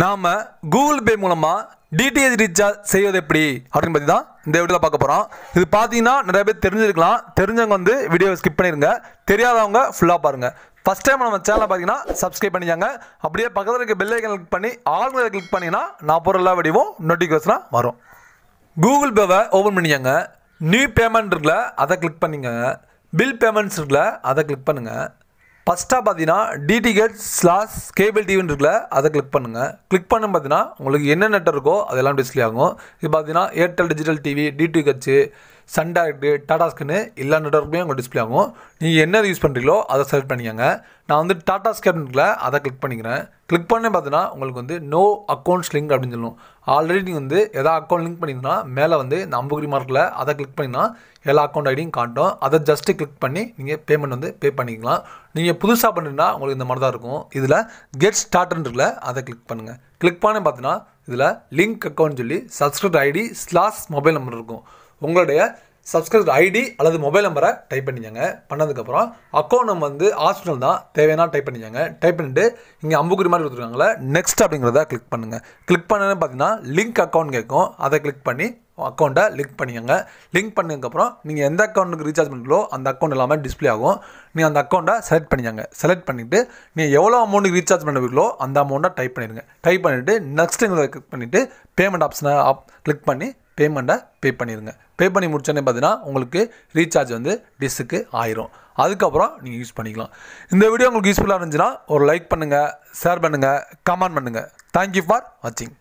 நாம் Google Pay மூலமாக DTH recharge செய்வது எப்படி அப்படின்னு பற்றி தான் இந்த வீடியோவில் பார்க்க போகிறோம் இது பார்த்தீங்கன்னா நிறைய பேர் தெரிஞ்சிருக்கலாம் தெரிஞ்சவங்க வந்து வீடியோவை ஸ்கிப் பண்ணிருங்க தெரியாதவங்க ஃபுல்லாக பாருங்கள் ஃபஸ்ட் டைம் நம்ம சேனலை பார்த்தீங்கன்னா சப்ஸ்கிரைப் பண்ணிக்காங்க அப்படியே பக்கத்தில் இருக்க பெல் ஐக்கன் கிளிக் பண்ணி ஆளுங்களை கிளிக் பண்ணிங்கன்னா நான் போகிற எல்லா வீடியோவும் நோட்டிஃபிகேஷனாக வரும் கூகுள் பேவை ஓப்பன் பண்ணிக்கங்க நியூ பேமெண்ட் இருக்குல்ல அதை கிளிக் பண்ணிக்கங்க பில் பேமெண்ட்ஸ் இருக்குல்ல அதை கிளிக் பண்ணுங்கள் ஃபஸ்ட்டாக பார்த்தீங்கன்னா டிடிஹெச் ஸ்லாஸ் கேபிள் டிவின்னு இருக்குல்ல அதை கிளிக் பண்ணுங்கள் கிளிக் பண்ணும் பார்த்தீங்கன்னா உங்களுக்கு என்ன நெட் இருக்கோ அதெல்லாம் டிஸ்பிளே ஆகும் இது பார்த்தீங்கன்னா ஏர்டெல் டிஜிட்டல் டிவி டிடிஹெச்சு சண்டா டாடா ஸ்கேனு எல்லா நெட்ஒர்க்குமே உங்கள் டிஸ்பிளே ஆகும் நீங்கள் என்ன யூஸ் பண்ணுறீங்களோ அதை செலக்ட் பண்ணிக்கோங்க நான் வந்து டாடா ஸ்கேனுக்குள்ள அதை கிளிக் பண்ணிக்கிறேன் கிளிக் பண்ணி பார்த்தீங்கன்னா உங்களுக்கு வந்து நோ அக்கௌண்ட்ஸ் லிங்க் அப்படின்னு சொல்லணும் ஆல்ரெடி நீங்கள் வந்து எதாவது அக்கௌண்ட் லிங்க் பண்ணிங்கன்னா மேலே வந்து இந்த அம்புகுரி மார்க்கில் அதை கிளிக் பண்ணிங்கன்னா எல்லா அக்கௌண்ட் ஐடியும் காட்டும் அதை ஜஸ்ட்டு கிளிக் பண்ணி நீங்கள் பேமெண்ட் வந்து பே பண்ணிக்கலாம் நீங்கள் புதுசாக பண்ணுறீங்கன்னா உங்களுக்கு இந்த மாதிரி தான் இருக்கும் இதில் கெட் ஸ்டார்ட்னு அதை கிளிக் பண்ணுங்கள் கிளிக் பண்ணி பார்த்தீங்கன்னா இதில் லிங்க் அக்கௌண்ட் சொல்லி subscribe ID slash mobile number இருக்கும் உங்களுடைய சப்ஸ்கிரைப் ஐடி அல்லது மொபைல் நம்பரை டைப் பண்ணிக்கோங்க பண்ணதுக்கப்புறம் அக்கௌண்ட் நம்ம வந்து ஹாஸ்பிட்டல் தான் தேவையான டைப் பண்ணிக்கோங்க டைப் பண்ணிட்டு இங்கே அம்புக்குறி மாதிரி கொடுத்துருக்காங்களே நெக்ஸ்ட் அப்படிங்கிறத கிளிக் பண்ணுங்கள் கிளிக் பண்ணனு பார்த்தீங்கன்னா லிங்க் அக்கௌண்ட் கேட்கும் அதை கிளிக் பண்ணி அக்கௌண்ட்டை லிங்க் பண்ணிக்கோங்க லிங்க் பண்ணதுக்கப்புறம் நீங்கள் எந்த அக்கௌண்ட்டுக்கு ரீசார்ஜ் பண்ணுறீங்களோ அந்த அக்கௌண்ட் எல்லாமே டிஸ்பிளே ஆகும் நீ அந்த அக்கௌண்ட்டை செலக்ட் பண்ணிக்கோங்க செலக்ட் பண்ணிவிட்டு நீ எவ்வளோ அமௌண்ட்டுக்கு ரீசார்ஜ் பண்ணுவீங்களோ அந்த அமௌண்ட்டை டைப் பண்ணிடுங்க டைப் பண்ணிவிட்டு நெக்ஸ்ட்டுங்கிறத கிளிக் பண்ணிவிட்டு பேமெண்ட் ஆப்ஷனை ஆப் கிளிக் பண்ணி பேமெண்ட்டை பே பண்ணிடுங்க பே பண்ணி முடிச்சோன்னே பார்த்தீங்கன்னா உங்களுக்கு ரீசார்ஜ் வந்து டிஸ்க்கு ஆயிரும் அதுக்கப்புறம் நீங்கள் யூஸ் பண்ணிக்கலாம் இந்த வீடியோ உங்களுக்கு யூஸ்ஃபுல்லாக இருந்துச்சுன்னா ஒரு லைக் பண்ணுங்கள் ஷேர் பண்ணுங்கள் கமெண்ட் பண்ணுங்கள் தேங்க்யூ ஃபார் வாட்சிங்